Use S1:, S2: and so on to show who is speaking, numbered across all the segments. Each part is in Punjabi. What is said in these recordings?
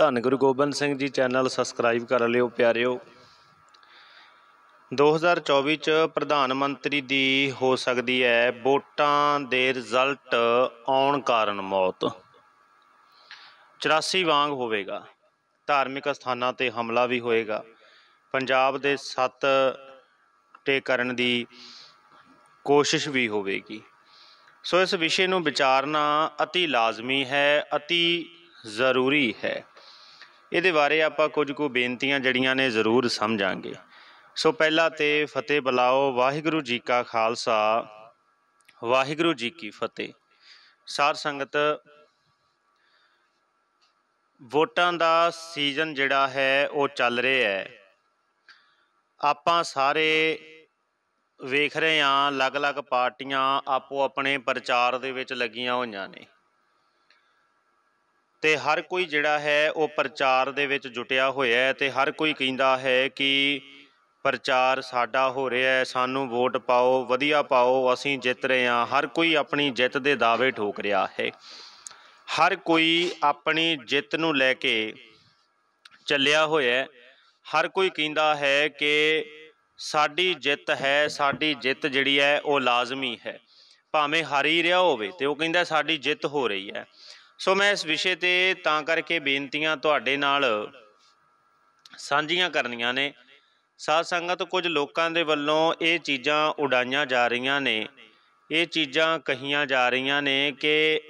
S1: ਧੰਨ ਗੁਰੂ ਗੋਬਿੰਦ ਸਿੰਘ ਜੀ ਚੈਨਲ ਸਬਸਕ੍ਰਾਈਬ ਕਰ ਲਿਓ ਪਿਆਰਿਓ 2024 ਚ ਪ੍ਰਧਾਨ ਮੰਤਰੀ ਦੀ ਹੋ ਸਕਦੀ ਹੈ ਵੋਟਾਂ ਦੇ ਰਿਜ਼ਲਟ ਆਉਣ ਕਾਰਨ ਮੌਤ 84 ਵਾਂਗ ਹੋਵੇਗਾ ਧਾਰਮਿਕ ਸਥਾਨਾਂ ਤੇ ਹਮਲਾ ਵੀ ਹੋਏਗਾ ਪੰਜਾਬ ਦੇ 7 ਟੇ ਕਰਨ ਦੀ ਕੋਸ਼ਿਸ਼ ਵੀ ਹੋਵੇਗੀ ਸੋ ਇਸ ਵਿਸ਼ੇ ਨੂੰ ਵਿਚਾਰਨਾ ਅਤੀ ਲਾਜ਼ਮੀ ਹੈ ਅਤੀ ਜ਼ਰੂਰੀ ਹੈ ਇਹਦੇ ਬਾਰੇ ਆਪਾਂ ਕੁਝ ਕੁ ਬੇਨਤੀਆਂ ਜੜੀਆਂ ਨੇ ਜ਼ਰੂਰ ਸਮਝਾਂਗੇ ਸੋ ਪਹਿਲਾ ਤੇ ਫਤਿਹ ਬਲਾਓ ਵਾਹਿਗੁਰੂ ਜੀ ਕਾ ਖਾਲਸਾ ਵਾਹਿਗੁਰੂ ਜੀ ਕੀ ਫਤਿਹ ਸਾਰ ਸੰਗਤ ਵੋਟਾਂ ਦਾ ਸੀਜ਼ਨ ਜਿਹੜਾ ਹੈ ਉਹ ਚੱਲ ਰਿਹਾ ਹੈ ਆਪਾਂ ਸਾਰੇ ਵੇਖ ਰਹੇ ਹਾਂ ਅਲੱਗ-ਅਲੱਗ ਪਾਰਟੀਆਂ ਆਪੋ ਆਪਣੇ ਪ੍ਰਚਾਰ ਦੇ ਵਿੱਚ ਲੱਗੀਆਂ ਹੋਈਆਂ ਨੇ ਤੇ ਹਰ ਕੋਈ ਜਿਹੜਾ ਹੈ ਉਹ ਪ੍ਰਚਾਰ ਦੇ ਵਿੱਚ ਜੁਟਿਆ ਹੋਇਆ ਹੈ ਤੇ ਹਰ ਕੋਈ ਕਹਿੰਦਾ ਹੈ ਕਿ ਪ੍ਰਚਾਰ ਸਾਡਾ ਹੋ ਰਿਹਾ ਹੈ ਸਾਨੂੰ ਵੋਟ ਪਾਓ ਵਧੀਆ ਪਾਓ ਅਸੀਂ ਜਿੱਤ ਰਹੇ ਹਾਂ ਹਰ ਕੋਈ ਆਪਣੀ ਜਿੱਤ ਦੇ ਦਾਅਵੇ ਠੋਕ ਰਿਹਾ ਹੈ ਹਰ ਕੋਈ ਆਪਣੀ ਜਿੱਤ ਨੂੰ ਲੈ ਕੇ ਚੱਲਿਆ ਹੋਇਆ ਹੈ ਹਰ ਕੋਈ ਕਹਿੰਦਾ ਹੈ ਕਿ ਸਾਡੀ ਜਿੱਤ ਹੈ ਸਾਡੀ ਜਿੱਤ ਜਿਹੜੀ ਹੈ ਉਹ ਲਾਜ਼ਮੀ ਹੈ ਭਾਵੇਂ ਹਾਰੀ ਰਿਹਾ ਹੋਵੇ ਤੇ ਉਹ ਕਹਿੰਦਾ ਸਾਡੀ ਜਿੱਤ ਹੋ ਰਹੀ ਹੈ ਸੋ ਮੈਂ ਇਸ ਵਿਸ਼ੇ ਤੇ ਤਾਂ ਕਰਕੇ ਬੇਨਤੀਆਂ ਤੁਹਾਡੇ ਨਾਲ ਸਾਂਝੀਆਂ ਕਰਨੀਆਂ ਨੇ ਸਾਧ ਸੰਗਤ ਕੁਝ ਲੋਕਾਂ ਦੇ ਵੱਲੋਂ ਇਹ ਚੀਜ਼ਾਂ ਉਡਾਈਆਂ ਜਾ ਰਹੀਆਂ ਨੇ ਇਹ ਚੀਜ਼ਾਂ ਕਹੀਆਂ ਜਾ ਰਹੀਆਂ ਨੇ ਕਿ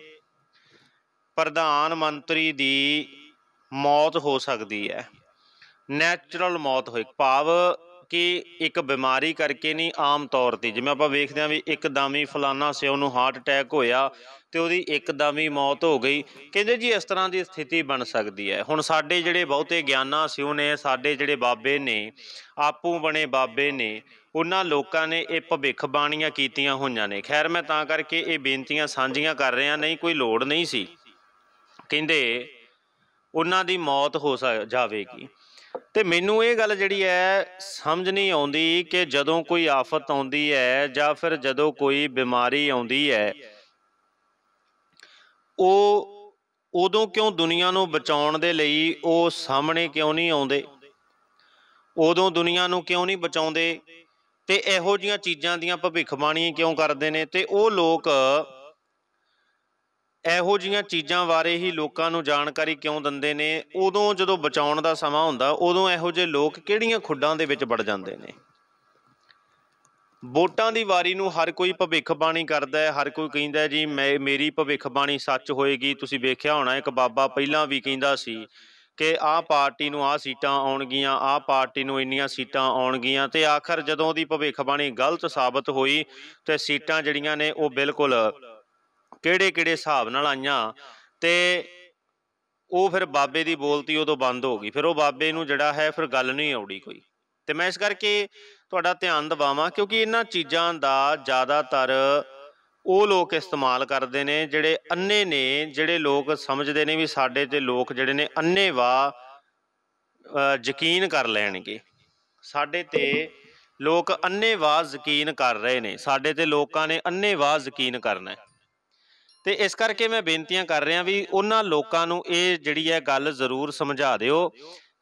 S1: ਪ੍ਰਧਾਨ ਮੰਤਰੀ ਦੀ ਮੌਤ ਹੋ ਸਕਦੀ ਹੈ ਨੈਚੁਰਲ ਮੌਤ ਹੋਏ ਭਾਵ ਕਿ ਇੱਕ ਬਿਮਾਰੀ ਕਰਕੇ ਨਹੀਂ ਆਮ ਤੌਰ ਤੇ ਜਿਵੇਂ ਆਪਾਂ ਵੇਖਦੇ ਆਂ ਵੀ ਇੱਕਦਮ ਹੀ ਫਲਾਨਾ ਸਿਓ ਨੂੰ ਹਾਰਟ ਅਟੈਕ ਹੋਇਆ ਤੇ ਉਹਦੀ ਇੱਕਦਮ ਹੀ ਮੌਤ ਹੋ ਗਈ ਕਹਿੰਦੇ ਜੀ ਇਸ ਤਰ੍ਹਾਂ ਦੀ ਸਥਿਤੀ ਬਣ ਸਕਦੀ ਹੈ ਹੁਣ ਸਾਡੇ ਜਿਹੜੇ ਬਹੁਤੇ ਗਿਆਨਾ ਸਿਓ ਨੇ ਸਾਡੇ ਜਿਹੜੇ ਬਾਬੇ ਨੇ ਆਪੂ ਬਣੇ ਬਾਬੇ ਨੇ ਉਹਨਾਂ ਲੋਕਾਂ ਨੇ ਇਹ ਭਵਿੱਖ ਬਾਣੀਆਂ ਕੀਤੀਆਂ ਹੋਈਆਂ ਨੇ ਖੈਰ ਮੈਂ ਤਾਂ ਕਰਕੇ ਇਹ ਬੇਨਤੀਆਂ ਸਾਂਝੀਆਂ ਕਰ ਰਿਹਾ ਨਹੀਂ ਕੋਈ ਲੋੜ ਨਹੀਂ ਸੀ ਕਹਿੰਦੇ ਉਹਨਾਂ ਦੀ ਮੌਤ ਹੋ ਜਾਵੇਗੀ ਤੇ ਮੈਨੂੰ ਇਹ ਗੱਲ ਜਿਹੜੀ ਹੈ ਸਮਝ ਨਹੀਂ ਆਉਂਦੀ ਕਿ ਜਦੋਂ ਕੋਈ ਆਫਤ ਆਉਂਦੀ ਹੈ ਜਾਂ ਫਿਰ ਜਦੋਂ ਕੋਈ ਬਿਮਾਰੀ ਆਉਂਦੀ ਹੈ ਉਹ ਉਦੋਂ ਕਿਉਂ ਦੁਨੀਆ ਨੂੰ ਬਚਾਉਣ ਦੇ ਲਈ ਉਹ ਸਾਹਮਣੇ ਕਿਉਂ ਨਹੀਂ ਆਉਂਦੇ ਉਦੋਂ ਦੁਨੀਆ ਨੂੰ ਕਿਉਂ ਨਹੀਂ ਬਚਾਉਂਦੇ ਤੇ ਇਹੋ ਜੀਆਂ ਚੀਜ਼ਾਂ ਦੀਆਂ ਭਵਿੱਖਬਾਣੀਆਂ ਕਿਉਂ ਕਰਦੇ ਨੇ ਤੇ ਉਹ ਲੋਕ ਇਹੋ ਜੀਆਂ ਚੀਜ਼ਾਂ ਬਾਰੇ ਹੀ ਲੋਕਾਂ ਨੂੰ ਜਾਣਕਾਰੀ ਕਿਉਂ ਦਿੰਦੇ ਨੇ ਉਦੋਂ ਜਦੋਂ ਬਚਾਉਣ ਦਾ ਸਮਾਂ ਹੁੰਦਾ ਉਦੋਂ ਇਹੋ ਜਿਹੇ ਲੋਕ ਕਿਹੜੀਆਂ ਖੁੱਡਾਂ ਦੇ ਵਿੱਚ ਵੜ ਜਾਂਦੇ ਨੇ ਵੋਟਾਂ ਦੀ ਵਾਰੀ ਨੂੰ ਹਰ ਕੋਈ ਭਵਿੱਖ ਬਾਣੀ ਕਰਦਾ ਹੈ ਹਰ ਕੋਈ ਕਹਿੰਦਾ ਜੀ ਮੈਂ ਮੇਰੀ ਭਵਿੱਖ ਬਾਣੀ ਸੱਚ ਹੋਏਗੀ ਤੁਸੀਂ ਵੇਖਿਆ ਹੋਣਾ ਇੱਕ ਬਾਬਾ ਪਹਿਲਾਂ ਵੀ ਕਹਿੰਦਾ ਸੀ ਕਿ ਆਹ ਪਾਰਟੀ ਨੂੰ ਆਹ ਸੀਟਾਂ ਆਉਣਗੀਆਂ ਆਹ ਪਾਰਟੀ ਨੂੰ ਇੰਨੀਆਂ ਸੀਟਾਂ ਆਉਣਗੀਆਂ ਤੇ ਆਖਰ ਜਦੋਂ ਦੀ ਭਵਿੱਖਬਾਣੀ ਗਲਤ ਸਾਬਤ ਹੋਈ ਤੇ ਸੀਟਾਂ ਜਿਹੜੀਆਂ ਨੇ ਉਹ ਬਿਲਕੁਲ ਕਿਹੜੇ ਕਿਹੜੇ ਹਿਸਾਬ ਨਾਲ ਆਈਆਂ ਤੇ ਉਹ ਫਿਰ ਬਾਬੇ ਦੀ ਬੋਲਤੀ ਉਦੋਂ ਬੰਦ ਹੋ ਗਈ ਫਿਰ ਉਹ ਬਾਬੇ ਨੂੰ ਜਿਹੜਾ ਹੈ ਫਿਰ ਗੱਲ ਨਹੀਂ ਆਉੜੀ ਕੋਈ ਤੇ ਮੈਂ ਇਸ ਕਰਕੇ ਤੁਹਾਡਾ ਧਿਆਨ ਦਿਵਾਵਾਂ ਕਿਉਂਕਿ ਇਹਨਾਂ ਚੀਜ਼ਾਂ ਦਾ ਜ਼ਿਆਦਾਤਰ ਉਹ ਲੋਕ ਇਸਤੇਮਾਲ ਕਰਦੇ ਨੇ ਜਿਹੜੇ ਅੰਨੇ ਨੇ ਜਿਹੜੇ ਲੋਕ ਸਮਝਦੇ ਨੇ ਵੀ ਸਾਡੇ ਤੇ ਲੋਕ ਜਿਹੜੇ ਨੇ ਅੰਨੇ ਵਾ ਯਕੀਨ ਕਰ ਲੈਣਗੇ ਸਾਡੇ ਤੇ ਲੋਕ ਅੰਨੇ ਵਾ ਯਕੀਨ ਕਰ ਰਹੇ ਨੇ ਸਾਡੇ ਤੇ ਲੋਕਾਂ ਨੇ ਅੰਨੇ ਵਾ ਯਕੀਨ ਕਰਨਾ ਹੈ ਤੇ ਇਸ ਕਰਕੇ ਮੈਂ ਬੇਨਤੀਆਂ ਕਰ ਰਿਹਾ ਵੀ ਉਹਨਾਂ ਲੋਕਾਂ ਨੂੰ ਇਹ ਜਿਹੜੀ ਹੈ ਗੱਲ ਜ਼ਰੂਰ ਸਮਝਾ ਦਿਓ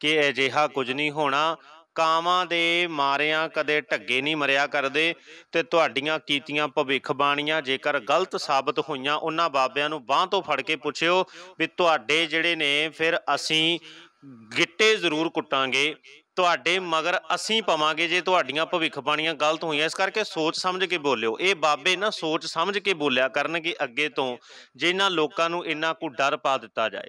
S1: ਕਿ ਅਜਿਹਾ ਕੁਝ ਨਹੀਂ ਹੋਣਾ ਕਾਵਾਂ ਦੇ ਮਾਰਿਆਂ ਕਦੇ ਢੱਗੇ ਨਹੀਂ ਮਰਿਆ ਕਰਦੇ ਤੇ ਤੁਹਾਡੀਆਂ ਕੀਤੀਆਂ ਭਵਿੱਖ ਬਾਣੀਆਂ ਜੇਕਰ ਗਲਤ ਸਾਬਤ ਹੋਈਆਂ ਉਹਨਾਂ ਬਾਬਿਆਂ ਨੂੰ ਬਾਹ ਤੋਂ ਫੜ ਕੇ ਪੁੱਛਿਓ ਵੀ ਤੁਹਾਡੇ ਜਿਹੜੇ ਨੇ ਫਿਰ ਅਸੀਂ ਗਿੱਟੇ ਜ਼ਰੂਰ ਕੁੱਟਾਂਗੇ ਤੁਹਾਡੇ ਮਗਰ ਅਸੀਂ ਪਵਾਂਗੇ ਜੇ ਤੁਹਾਡੀਆਂ ਭਵਿੱਖ ਬਾਣੀਆਂ ਗਲਤ ਹੋਈਆਂ ਇਸ ਕਰਕੇ ਸੋਚ ਸਮਝ ਕੇ ਬੋਲਿਓ ਇਹ ਬਾਬੇ ਨਾ ਸੋਚ ਸਮਝ ਕੇ ਬੋਲਿਆ ਕਰਨਗੇ ਅੱਗੇ ਤੋਂ ਜਿਨ੍ਹਾਂ ਲੋਕਾਂ ਨੂੰ ਇੰਨਾ ਕੋ ਡਰ ਪਾ ਦਿੱਤਾ ਜਾਏ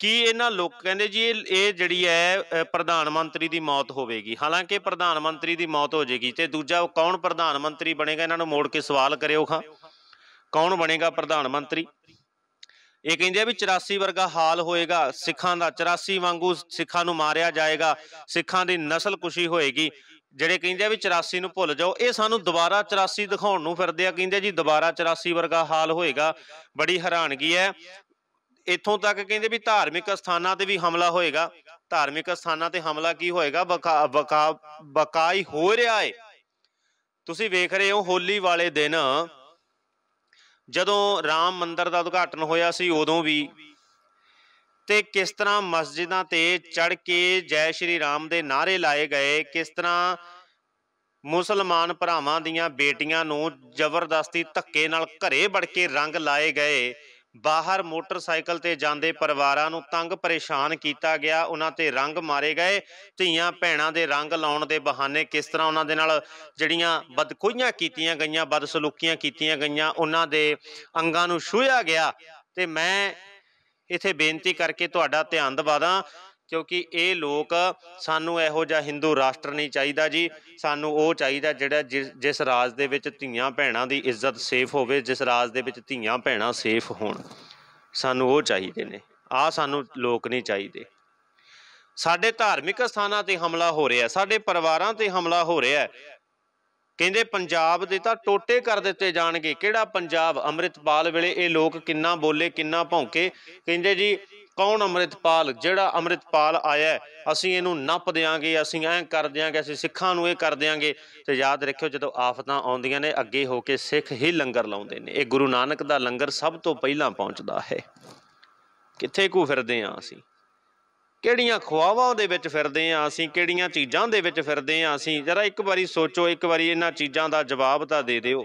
S1: ਕੀ ਇਹਨਾਂ ਲੋਕ ਕਹਿੰਦੇ ਜੀ ਇਹ ਜਿਹੜੀ ਹੈ ਪ੍ਰਧਾਨ ਮੰਤਰੀ ਦੀ ਮੌਤ ਹੋਵੇਗੀ ਹਾਲਾਂਕਿ ਪ੍ਰਧਾਨ ਮੰਤਰੀ ਦੀ ਮੌਤ ਹੋ ਜੇਗੀ ਤੇ ਦੂਜਾ ਉਹ ਕੌਣ ਪ੍ਰਧਾਨ ਮੰਤਰੀ ਬਣੇਗਾ ਇਹਨਾਂ ਨੂੰ ਮੋੜ ਕੇ ਸਵਾਲ ਕਰਿਓ ਖਾਂ ਕੌਣ ਬਣੇਗਾ ਪ੍ਰਧਾਨ ਮੰਤਰੀ ਇਹ ਕਹਿੰਦੇ ਆ ਵੀ 84 ਵਰਗਾ ਹਾਲ ਹੋਏਗਾ ਸਿੱਖਾਂ ਦਾ 84 ਵਾਂਗੂ ਸਿੱਖਾਂ ਨੂੰ ਮਾਰਿਆ ਜਾਏਗਾ ਸਿੱਖਾਂ ਦੀ ਨਸਲ ਕੁਸ਼ੀ ਹੋਏਗੀ ਜਿਹੜੇ ਕਹਿੰਦੇ ਆ ਵੀ 84 ਨੂੰ ਭੁੱਲ ਜਾਓ ਇਹ ਸਾਨੂੰ ਦੁਬਾਰਾ 84 ਦਿਖਾਉਣ ਨੂੰ ਫਿਰਦੇ ਆ ਕਹਿੰਦੇ ਜੀ ਦੁਬਾਰਾ 84 ਵਰਗਾ ਹਾਲ ਹੋਏਗਾ ਬੜੀ ਹੈਰਾਨਗੀ ਹੈ ਇੱਥੋਂ ਤੱਕ ਕਹਿੰਦੇ ਵੀ ਧਾਰਮਿਕ ਸਥਾਨਾਂ ਤੇ ਵੀ ਹਮਲਾ ਹੋਏਗਾ ਧਾਰਮਿਕ ਸਥਾਨਾਂ ਤੇ ਹਮਲਾ ਕੀ ਹੋਏਗਾ ਬਕਾ ਬਕਾਈ ਹੋ ਰਿਹਾ ਏ ਤੁਸੀਂ ਵੇਖ ਰਹੇ ਹੋ ਹੋਲੀ ਵਾਲੇ ਦਿਨ ਜਦੋਂ ਰਾਮ ਮੰਦਿਰ ਦਾ ਉਦਘਾਟਨ ਹੋਇਆ ਸੀ ਉਦੋਂ ਵੀ ਤੇ ਕਿਸ ਤਰ੍ਹਾਂ ਮਸਜਿਦਾਂ ਤੇ ਚੜ ਕੇ ਜੈ ਸ਼੍ਰੀ ਰਾਮ ਦੇ ਨਾਰੇ ਲਾਏ ਗਏ ਕਿਸ ਤਰ੍ਹਾਂ ਮੁਸਲਮਾਨ ਭਰਾਵਾਂ ਦੀਆਂ ਬੇਟੀਆਂ ਨੂੰ ਜ਼ਬਰਦਸਤੀ ਧੱਕੇ ਨਾਲ ਘਰੇ ਵੜ ਕੇ ਰੰਗ ਲਾਏ ਗਏ ਬਾਹਰ ਮੋਟਰਸਾਈਕਲ ਤੇ ਜਾਂਦੇ ਪਰਿਵਾਰਾਂ ਨੂੰ ਤੰਗ ਪਰੇਸ਼ਾਨ ਕੀਤਾ ਗਿਆ ਉਹਨਾਂ ਤੇ ਰੰਗ ਮਾਰੇ ਗਏ ਧੀਆਂ ਭੈਣਾਂ ਦੇ ਰੰਗ ਲਾਉਣ ਦੇ ਬਹਾਨੇ ਕਿਸ ਤਰ੍ਹਾਂ ਉਹਨਾਂ ਦੇ ਨਾਲ ਜਿਹੜੀਆਂ ਬਦਕੋਈਆਂ ਕੀਤੀਆਂ ਗਈਆਂ ਬਦਸਲੂਕੀਆਂ ਕੀਤੀਆਂ ਗਈਆਂ ਉਹਨਾਂ ਦੇ ਅੰਗਾਂ ਨੂੰ ਛੂਹਿਆ ਗਿਆ ਤੇ ਮੈਂ ਇਥੇ ਬੇਨਤੀ ਕਰਕੇ ਤੁਹਾਡਾ ਧਿਆਨ ਦਵਾਦਾ ਕਿਉਂਕਿ ਇਹ ਲੋਕ ਸਾਨੂੰ ਇਹੋ ਜਿਹਾ ਹਿੰਦੂ ਰਾਸ਼ਟਰ ਨਹੀਂ ਚਾਹੀਦਾ ਜੀ ਸਾਨੂੰ ਉਹ ਚਾਹੀਦਾ ਜਿਹੜਾ ਜਿਸ ਰਾਜ ਦੇ ਵਿੱਚ ਧੀਆਂ ਭੈਣਾਂ ਦੀ ਇੱਜ਼ਤ ਸੇਫ ਹੋਵੇ ਜਿਸ ਰਾਜ ਦੇ ਵਿੱਚ ਧੀਆਂ ਭੈਣਾਂ ਸੇਫ ਹੋਣ ਸਾਨੂੰ ਉਹ ਚਾਹੀਦੇ ਨੇ ਆ ਸਾਨੂੰ ਲੋਕ ਨਹੀਂ ਚਾਹੀਦੇ ਸਾਡੇ ਧਾਰਮਿਕ ਸਥਾਨਾਂ ਤੇ ਹਮਲਾ ਹੋ ਰਿਹਾ ਸਾਡੇ ਪਰਿਵਾਰਾਂ ਤੇ ਹਮਲਾ ਹੋ ਰਿਹਾ ਕਹਿੰਦੇ ਪੰਜਾਬ ਦੇ ਤਾਂ ਟੋਟੇ ਕਰ ਦਿੱਤੇ ਜਾਣਗੇ ਕਿਹੜਾ ਪੰਜਾਬ ਅੰਮ੍ਰਿਤਪਾਲ ਵੇਲੇ ਇਹ ਲੋਕ ਕਿੰਨਾ ਬੋਲੇ ਕਿੰਨਾ ਭੌਂਕੇ ਕਹਿੰਦੇ ਜੀ ਕੌਣ ਅੰਮ੍ਰਿਤਪਾਲ ਜਿਹੜਾ ਅੰਮ੍ਰਿਤਪਾਲ ਆਇਆ ਅਸੀਂ ਇਹਨੂੰ ਨੱਪ ਦੇਾਂਗੇ ਅਸੀਂ ਐਂ ਕਰ ਦੇਾਂਗੇ ਅਸੀਂ ਸਿੱਖਾਂ ਨੂੰ ਇਹ ਕਰ ਦੇਾਂਗੇ ਤੇ ਯਾਦ ਰੱਖਿਓ ਜਦੋਂ ਆਫਤਾਂ ਆਉਂਦੀਆਂ ਨੇ ਅੱਗੇ ਹੋ ਕੇ ਸਿੱਖ ਹੀ ਲੰਗਰ ਲਾਉਂਦੇ ਨੇ ਇਹ ਗੁਰੂ ਨਾਨਕ ਦਾ ਲੰਗਰ ਸਭ ਤੋਂ ਪਹਿਲਾਂ ਪਹੁੰਚਦਾ ਹੈ ਕਿੱਥੇ ਕੋ ਫਿਰਦੇ ਆਂ ਅਸੀਂ ਕਿਹੜੀਆਂ ਖਵਾਵਾਂ ਦੇ ਵਿੱਚ ਫਿਰਦੇ ਆਂ ਅਸੀਂ ਕਿਹੜੀਆਂ ਚੀਜ਼ਾਂ ਦੇ ਵਿੱਚ ਫਿਰਦੇ ਆਂ ਅਸੀਂ ਜਰਾ ਇੱਕ ਵਾਰੀ ਸੋਚੋ ਇੱਕ ਵਾਰੀ ਇਹਨਾਂ ਚੀਜ਼ਾਂ ਦਾ ਜਵਾਬ ਤਾਂ ਦੇ ਦਿਓ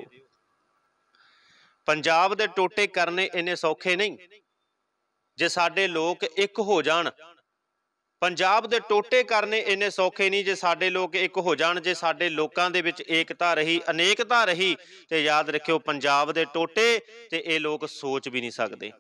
S1: ਪੰਜਾਬ ਦੇ ਟੋਟੇ ਕਰਨੇ ਇੰਨੇ ਸੌਖੇ ਨਹੀਂ ਜੇ ਸਾਡੇ ਲੋਕ ਇੱਕ ਹੋ ਜਾਣ ਪੰਜਾਬ ਦੇ ਟੋਟੇ ਕਰਨੇ ਇੰਨੇ ਸੌਖੇ ਨਹੀਂ ਜੇ ਸਾਡੇ ਲੋਕ ਇੱਕ ਹੋ ਜਾਣ ਜੇ ਸਾਡੇ ਲੋਕਾਂ ਦੇ ਵਿੱਚ ਏਕਤਾ ਰਹੀ ਅਨੇਕਤਾ ਰਹੀ ਤੇ ਯਾਦ ਰੱਖਿਓ ਪੰਜਾਬ ਦੇ ਟੋਟੇ ਤੇ ਇਹ ਲੋਕ ਸੋਚ ਵੀ ਨਹੀਂ ਸਕਦੇ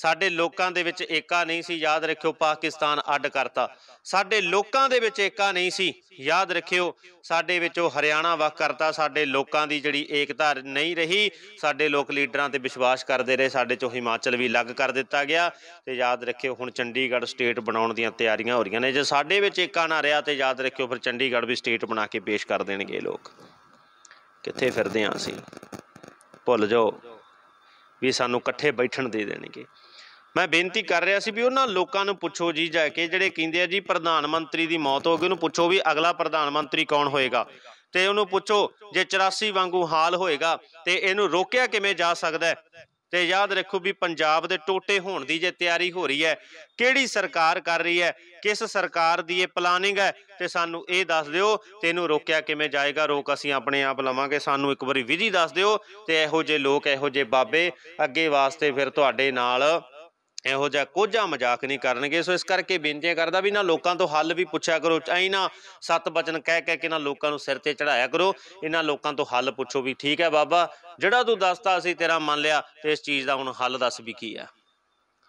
S1: ਸਾਡੇ ਲੋਕਾਂ ਦੇ ਵਿੱਚ ਏਕਾ ਨਹੀਂ ਸੀ ਯਾਦ ਰੱਖਿਓ ਪਾਕਿਸਤਾਨ ਅੱਡ ਕਰਤਾ ਸਾਡੇ ਲੋਕਾਂ ਦੇ ਵਿੱਚ ਏਕਾ ਨਹੀਂ ਸੀ ਯਾਦ ਰੱਖਿਓ ਸਾਡੇ ਵਿੱਚ ਉਹ ਹਰਿਆਣਾ ਵਕ ਕਰਤਾ ਸਾਡੇ ਲੋਕਾਂ ਦੀ ਜਿਹੜੀ ਏਕਤਾ ਨਹੀਂ ਰਹੀ ਸਾਡੇ ਲੋਕ ਲੀਡਰਾਂ ਤੇ ਵਿਸ਼ਵਾਸ ਕਰਦੇ ਰਹੇ ਸਾਡੇ ਚੋਂ ਹਿਮਾਚਲ ਵੀ ਅਲੱਗ ਕਰ ਦਿੱਤਾ ਗਿਆ ਤੇ ਯਾਦ ਰੱਖਿਓ ਹੁਣ ਚੰਡੀਗੜ੍ਹ ਸਟੇਟ ਬਣਾਉਣ ਦੀਆਂ ਤਿਆਰੀਆਂ ਹੋ ਰਹੀਆਂ ਨੇ ਜੇ ਸਾਡੇ ਵਿੱਚ ਏਕਾ ਨਾ ਰਿਹਾ ਤੇ ਯਾਦ ਰੱਖਿਓ ਫਿਰ ਚੰਡੀਗੜ੍ਹ ਵੀ ਸਟੇਟ ਬਣਾ ਕੇ ਪੇਸ਼ ਕਰ ਦੇਣਗੇ ਲੋਕ ਕਿੱਥੇ ਫਿਰਦੇ ਆਂ ਅਸੀਂ ਭੁੱਲ ਜਾਓ ਵੀ ਸਾਨੂੰ ਇਕੱਠੇ ਬੈਠਣ ਦੇ ਦੇਣਗੇ ਮੈਂ ਬੇਨਤੀ ਕਰ ਰਿਹਾ ਸੀ ਵੀ ਉਹਨਾਂ ਲੋਕਾਂ ਨੂੰ ਪੁੱਛੋ ਜੀ ਜਾ ਕੇ ਜਿਹੜੇ ਕਹਿੰਦੇ ਆ ਜੀ ਪ੍ਰਧਾਨ ਮੰਤਰੀ ਦੀ ਮੌਤ ਹੋ ਗਈ ਉਹਨੂੰ ਪੁੱਛੋ ਵੀ ਅਗਲਾ ਪ੍ਰਧਾਨ ਮੰਤਰੀ ਕੌਣ ਹੋਏਗਾ ਤੇ ਉਹਨੂੰ ਪੁੱਛੋ ਜੇ 84 ਵਾਂਗੂ ਹਾਲ ਹੋਏਗਾ ਤੇ ਇਹਨੂੰ ਰੋਕਿਆ ਕਿਵੇਂ ਜਾ ਸਕਦਾ ਤੇ ਯਾਦ ਰੱਖੋ ਵੀ ਪੰਜਾਬ ਦੇ ਟੋਟੇ ਹੋਣ ਦੀ ਜੇ ਤਿਆਰੀ ਹੋ ਰਹੀ ਹੈ ਕਿਹੜੀ ਸਰਕਾਰ ਕਰ ਰਹੀ ਹੈ ਕਿਸ ਸਰਕਾਰ ਦੀ ਇਹ ਪਲਾਨਿੰਗ ਹੈ ਤੇ ਸਾਨੂੰ ਇਹ ਦੱਸ ਦਿਓ ਤੇ ਇਹਨੂੰ ਰੋਕਿਆ ਕਿਵੇਂ ਜਾਏਗਾ ਰੋਕ ਅਸੀਂ ਆਪਣੇ ਆਪ ਲਵਾਂਗੇ ਸਾਨੂੰ ਇੱਕ ਵਾਰੀ ਵਿਧੀ ਦੱਸ ਦਿਓ ਤੇ ਇਹੋ ਜੇ ਲੋਕ ਇਹੋ ਜੇ ਬਾਬੇ ਅੱਗੇ ਵਾਸਤੇ ਫਿਰ ਤੁਹਾਡੇ ਨਾਲ ਇਹੋ ਜਿਹਾ ਕੋਝਾ ਮਜ਼ਾਕ ਨਹੀਂ ਕਰਨਗੇ ਸੋ ਇਸ ਕਰਕੇ ਬੇਨਤੀ ਕਰਦਾ ਵੀ ਨਾ ਲੋਕਾਂ ਤੋਂ ਹੱਲ ਵੀ ਪੁੱਛਿਆ ਕਰੋ ਐਂ ਨਾ ਸਤ ਬਚਨ ਕਹਿ ਕਹਿ ਕੇ ਨਾ ਲੋਕਾਂ ਨੂੰ ਸਿਰ ਤੇ ਚੜਾਇਆ ਕਰੋ ਇਹਨਾਂ ਲੋਕਾਂ ਤੋਂ ਹੱਲ ਪੁੱਛੋ ਵੀ ਠੀਕ ਹੈ ਬਾਬਾ ਜਿਹੜਾ ਤੂੰ ਦੱਸਤਾ ਸੀ ਤੇਰਾ ਮੰਨ ਲਿਆ ਤੇ ਇਸ ਚੀਜ਼ ਦਾ ਹੁਣ ਹੱਲ ਦੱਸ ਵੀ ਕੀ ਆ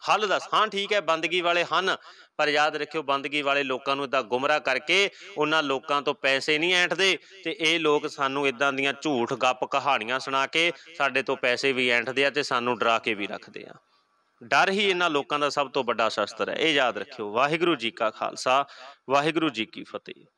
S1: ਹੱਲ ਦੱਸ ਹਾਂ ਠੀਕ ਹੈ ਬੰਦਗੀ ਵਾਲੇ ਹਨ ਪਰ ਯਾਦ ਰੱਖਿਓ ਬੰਦਗੀ ਵਾਲੇ ਲੋਕਾਂ ਨੂੰ ਇਦਾਂ ਗੁੰਮਰਾ ਕਰਕੇ ਉਹਨਾਂ ਲੋਕਾਂ ਤੋਂ ਪੈਸੇ ਨਹੀਂ ਐਂਠਦੇ ਤੇ ਇਹ ਲੋਕ ਸਾਨੂੰ ਇਦਾਂ ਦੀਆਂ ਝੂਠ ਗੱਪ ਕਹਾਣੀਆਂ ਸੁਣਾ ਕੇ ਸਾਡੇ ਤੋਂ ਪੈਸੇ ਵੀ ਐਂਠਦੇ ਆ ਤੇ ਸਾਨੂੰ ਡਰਾ ਕੇ ਵੀ ਰੱਖਦੇ ਆ ਡਰ ਹੀ ਇਹਨਾਂ ਲੋਕਾਂ ਦਾ ਸਭ ਤੋਂ ਵੱਡਾ ਸ਼ਸਤਰ ਹੈ ਇਹ ਯਾਦ ਰੱਖਿਓ ਵਾਹਿਗੁਰੂ ਜੀ ਕਾ ਖਾਲਸਾ ਵਾਹਿਗੁਰੂ ਜੀ ਕੀ ਫਤਿਹ